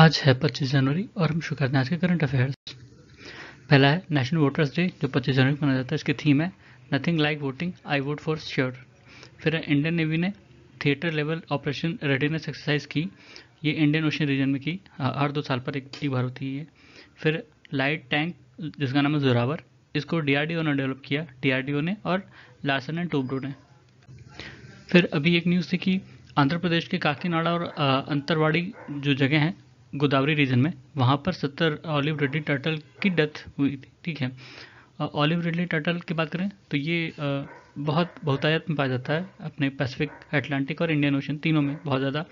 आज है 25 जनवरी और हम शुरू करते हैं आज के करंट अफेयर्स पहला है नेशनल वोटर्स डे जो 25 जनवरी को मनाया जाता है इसकी थीम है nothing like voting I vote for sure फिर इंडियन नेवी ने theatre level operation readiness exercise की ये इंडियन ओशन रीजन में की हर दो साल पर एक ही बार होती है फिर लाइट टैंक जिसका नाम है जोरावर इसको डी ने डेवलप किया डी ने और लार्सन एंड टोब्रो ने फिर अभी एक न्यूज़ थी कि आंध्र प्रदेश के काकीनाडा और अंतरवाड़ी जो जगह हैं गोदावरी रीजन में वहाँ पर सत्तर ऑलिव रेडली टर्टल की डेथ हुई थी ठीक है ऑलिव रिडली टर्टल की बात करें तो ये बहुत बहुतायत में पाया जाता है अपने पैसिफिक एटलांटिक और इंडियन ओशन तीनों में बहुत ज़्यादा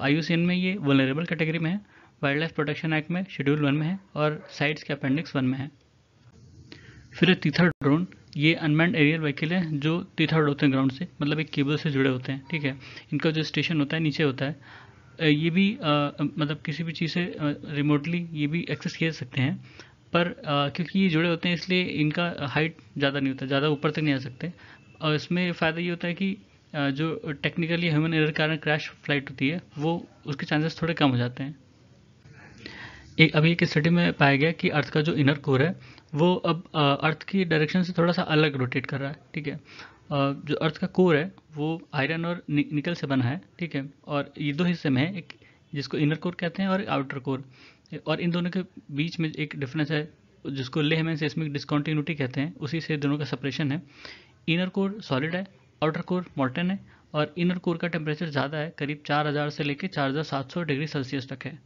आई में ये वनरेबल कैटेगरी में है वाइल्ड लाइफ प्रोटेक्शन एक्ट में शेड्यूल वन में है और साइट्स के अपेंडिक्स वन में है फिर तीथर ड्रोन ये अनमैंड एरियल व्हीकल है जो तीथर्ड होते हैं ग्राउंड से मतलब एक केबल से जुड़े होते हैं ठीक है इनका जो स्टेशन होता है नीचे होता है ये भी मतलब किसी भी चीज़ से रिमोटली ये भी एक्सेस किए सकते हैं पर क्योंकि ये जुड़े होते हैं इसलिए इनका हाइट ज़्यादा नहीं होता ज़्यादा ऊपर तक नहीं आ सकते और इसमें फ़ायदा ये होता है कि जो टेक्निकली ह्यूमन एयर कारण क्रैश फ्लाइट होती है वो उसके चांसेस थोड़े कम हो जाते हैं एक अभी एक स्टडी में पाया गया कि अर्थ का जो इनर कोर है वो अब अर्थ की डायरेक्शन से थोड़ा सा अलग रोटेट कर रहा है ठीक है जो अर्थ का कोर है वो आयरन और नि, निकल से बना है ठीक है और ये दो हिस्से में है एक जिसको इनर कोर कहते हैं और आउटर कोर और इन दोनों के बीच में एक डिफरेंस है जिसको लेह में सेस्मिक डिस्कॉन्टीन्यूटी कहते हैं उसी से दोनों का सेपरेशन है इनर कोर सॉलिड है आउटर कोर मॉर्टन है और इनर कोर का टेम्परेचर ज़्यादा है करीब 4000 से लेकर 4700 डिग्री सेल्सियस तक है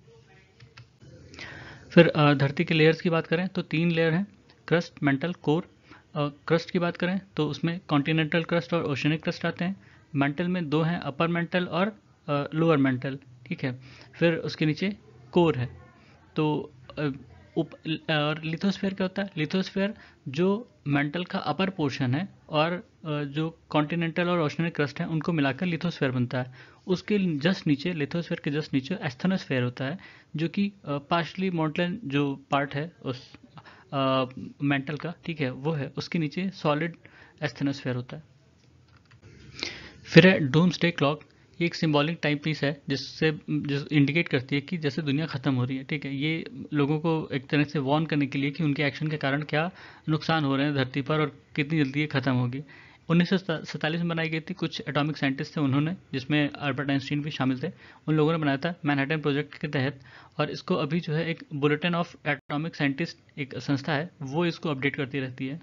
फिर धरती के लेयर्स की बात करें तो तीन लेयर हैं क्रस्ट मेंटल कोर क्रस्ट की बात करें तो उसमें कॉन्टिनेंटल क्रस्ट और ओशनिक क्रस्ट आते हैं मेंटल में दो हैं अपर मेंटल और लोअर मेंटल ठीक है फिर उसके नीचे कोर है तो उप और लिथोस्फेयर क्या होता है लिथोस्फेयर जो मेंटल का अपर पोर्शन है और जो कॉन्टिनेंटल और ओशनिक क्रस्ट है उनको मिलाकर लिथोस्फेयर बनता है उसके जस्ट नीचे लिथोस्फेयर के जस्ट नीचे एस्थनोस्फेयर होता है जो कि पार्शली माउंटेन जो पार्ट है उस मेंटल का ठीक है वो है उसके नीचे सॉलिड एस्थेनोस्फेयर होता है फिर है डूम्स डे क्लॉक ये एक सिम्बॉलिक टाइम पीस है जिससे जिस इंडिकेट करती है कि जैसे दुनिया ख़त्म हो रही है ठीक है ये लोगों को एक तरह से वार्न करने के लिए कि उनके एक्शन के कारण क्या नुकसान हो रहे हैं धरती पर और कितनी जल्दी ये ख़त्म होगी उन्नीस में बनाई गई थी कुछ एटॉमिक साइंटिस्ट थे उन्होंने जिसमें अल्बर्ट आइंस्टीन भी शामिल थे उन लोगों ने बनाया था मैनहटन प्रोजेक्ट के तहत और इसको अभी जो है एक बुलेटिन ऑफ एटॉमिक साइंटिस्ट एक संस्था है वो इसको अपडेट करती रहती है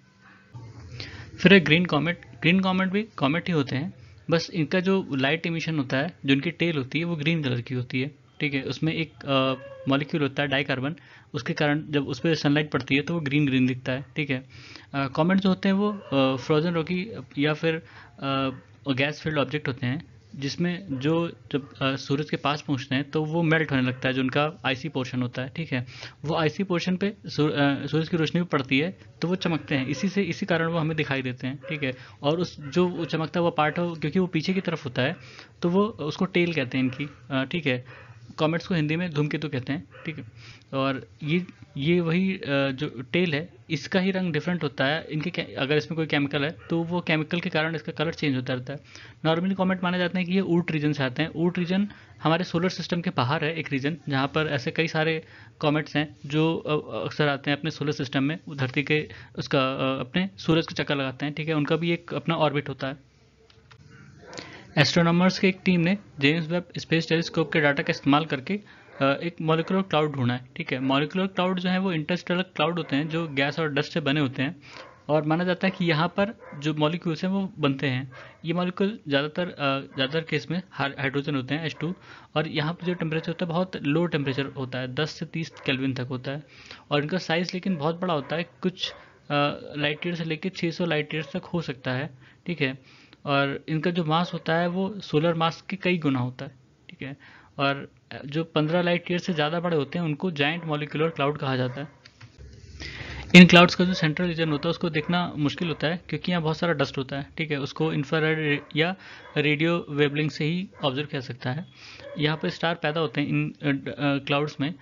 फिर एक ग्रीन कॉमेट ग्रीन कॉमेट भी कॉमेट ही होते हैं बस इनका जो लाइट इमिशन होता है जो इनकी टेल होती है वो ग्रीन कलर की होती है ठीक है उसमें एक मॉलिक्यूल होता है डाई कार्बन उसके कारण जब उस पर सनलाइट पड़ती है तो वो ग्रीन ग्रीन दिखता है ठीक है कॉमेट जो होते हैं वो फ्रोजन रॉकी या फिर गैस फील्ड ऑब्जेक्ट होते हैं जिसमें जो जब सूरज के पास पहुंचते हैं तो वो मेल्ट होने लगता है जो उनका आईसी पोर्शन होता है ठीक है वो आईसी पोर्शन पे सूरज की रोशनी भी पड़ती है तो वो चमकते हैं इसी से इसी कारण वो हमें दिखाई देते हैं ठीक है और उस जो चमकता हुआ पार्ट हो क्योंकि वो पीछे की तरफ होता है तो वो उसको टेल कहते हैं इनकी ठीक है कॉमेट्स को हिंदी में धूमकेतु कहते हैं ठीक है और ये ये वही जो टेल है इसका ही रंग डिफरेंट होता है इनके अगर इसमें कोई केमिकल है तो वो केमिकल के कारण इसका कलर चेंज होता रहता है नॉर्मली कॉमेट माने जाते हैं कि ये ऊट रीजन से आते हैं ऊट रीजन हमारे सोलर सिस्टम के बाहर है एक रीजन जहाँ पर ऐसे कई सारे कॉमेट्स हैं जो अक्सर आते हैं अपने सोलर सिस्टम में धरती के उसका अपने सूरज का चक्कर लगाते हैं ठीक है उनका भी एक अपना ऑर्बिट होता है एस्ट्रोनॉमर्स की एक टीम ने जेम्स वेब स्पेस टेलीस्कोप के डाटा का इस्तेमाल करके एक मॉलिकुलर क्लाउड ढूंढा है ठीक है मॉलिकुलर क्लाउड जो है वो इंटरस्टेलर क्लाउड होते हैं जो गैस और डस्ट से बने होते हैं और माना जाता है कि यहाँ पर जो मॉलिक्यूल्स हैं वो बनते हैं ये मॉलिक्यूल ज़्यादातर ज़्यादातर केस में हाइड्रोजन होते हैं एच टू और यहाँ पर जो टेम्परेचर होता है बहुत लो टेम्परेचर होता है दस से तीस केल्विन तक होता है और इनका साइज़ लेकिन बहुत बड़ा होता है कुछ लाइट ईयर से लेकर 600 लाइट ईयर तक हो सकता है ठीक है और इनका जो मास होता है वो सोलर मास के कई गुना होता है ठीक है और जो पंद्रह लाइट ईयर से ज़्यादा बड़े होते हैं उनको जाइंट मॉलिकुलर क्लाउड कहा जाता है इन क्लाउड्स का जो सेंट्रल रीजन होता है उसको देखना मुश्किल होता है क्योंकि यहाँ बहुत सारा डस्ट होता है ठीक है उसको इंफ्रारेड या रेडियो वेबलिंग से ही ऑब्जर्व किया सकता है यहाँ पर स्टार पैदा होते हैं इन क्लाउड्स में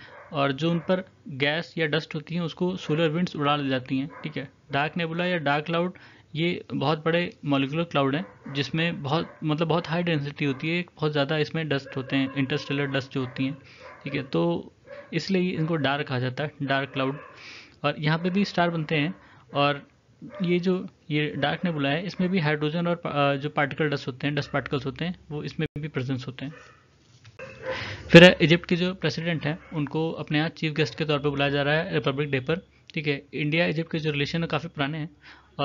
और जो उन पर गैस या डस्ट होती है उसको सोलर विंड्स उड़ा ले जाती हैं ठीक है डार्क नेबुला या डार्क क्लाउड ये बहुत बड़े मोलिकुलर क्लाउड हैं जिसमें बहुत मतलब बहुत हाई डेंसिटी होती है बहुत ज़्यादा इसमें डस्ट होते हैं इंटरस्टेलर डस्ट जो होती हैं ठीक है तो इसलिए इनको डार्क कहा जाता है डार्क क्लाउड और यहाँ पे भी स्टार बनते हैं और ये जो ये डार्क ने बुलाया है इसमें भी हाइड्रोजन और जो पार्टिकल डस्ट होते हैं डस्ट पार्टिकल्स होते हैं वो इसमें भी प्रेजेंस होते हैं फिर इजिप्ट के जो प्रेसिडेंट हैं उनको अपने यहाँ चीफ गेस्ट के तौर पर बुलाया जा रहा है रिपब्लिक डे पर ठीक है इंडिया इजिप्ट के जो रिलेशन है काफ़ी पुराने हैं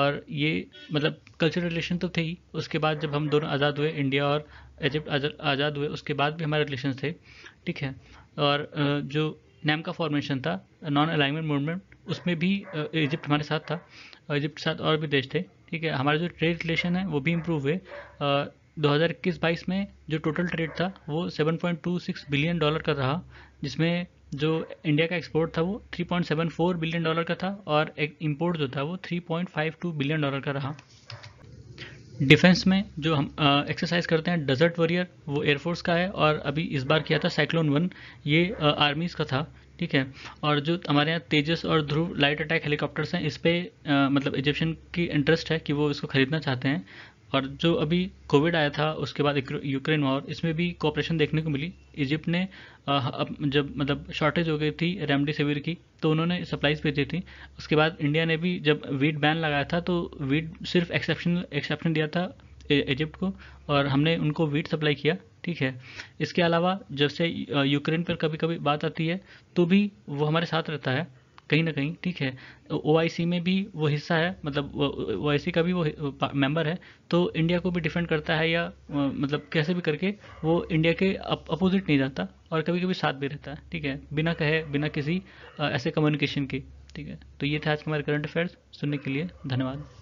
और ये मतलब कल्चरल रिलेशन तो थे ही उसके बाद जब हम दोनों आज़ाद हुए इंडिया और इजिप्ट आज़ाद हुए उसके बाद भी हमारे रिलेशन थे ठीक है और जो नैम का फॉर्मेशन था नॉन अलाइनमेंट मूवमेंट उसमें भी इजिप्ट हमारे साथ था इजिप्ट के साथ और भी देश थे ठीक है हमारे जो ट्रेड रिलेशन है वो भी इम्प्रूव हुए दो हज़ार इक्कीस बाईस में जो टोटल ट्रेड था वो 7.26 बिलियन डॉलर का रहा जिसमें जो इंडिया का एक्सपोर्ट था वो 3.74 बिलियन डॉलर का था और एक इम्पोर्ट जो था वो 3.52 बिलियन डॉलर का रहा डिफेंस में जो हम एक्सरसाइज करते हैं डेजर्ट वॉरियर वो एयरफोर्स का है और अभी इस बार किया था साइक्लोन वन ये आर्मीज़ का था ठीक है और जो हमारे यहाँ तेजस और ध्रुव लाइट अटैक हेलीकॉप्टर्स हैं इस पर मतलब इजिप्शियन की इंटरेस्ट है कि वो इसको ख़रीदना चाहते हैं और जो अभी कोविड आया था उसके बाद यूक्रेन वॉर इसमें भी कॉपरेशन देखने को मिली इजिप्ट ने जब मतलब शॉर्टेज हो गई थी रेमडेसिविर की तो उन्होंने सप्लाईज भेजी थी उसके बाद इंडिया ने भी जब वीट बैन लगाया था तो वीट सिर्फ एक्सेप्शन एक्सेप्शन दिया था इजिप्ट को और हमने उनको वीट सप्लाई किया ठीक है इसके अलावा जब से यूक्रेन पर कभी कभी बात आती है तो भी वो हमारे साथ रहता है कहीं ना कहीं ठीक है ओ तो में भी वो हिस्सा है मतलब ओ का भी वो मेंबर है तो इंडिया को भी डिफेंड करता है या मतलब कैसे भी करके वो इंडिया के अप, अपोजिट नहीं जाता और कभी कभी साथ भी रहता है ठीक है बिना कहे बिना किसी ऐसे कम्युनिकेशन के ठीक है तो ये था आज के हमारे करंट अफेयर्स सुनने के लिए धन्यवाद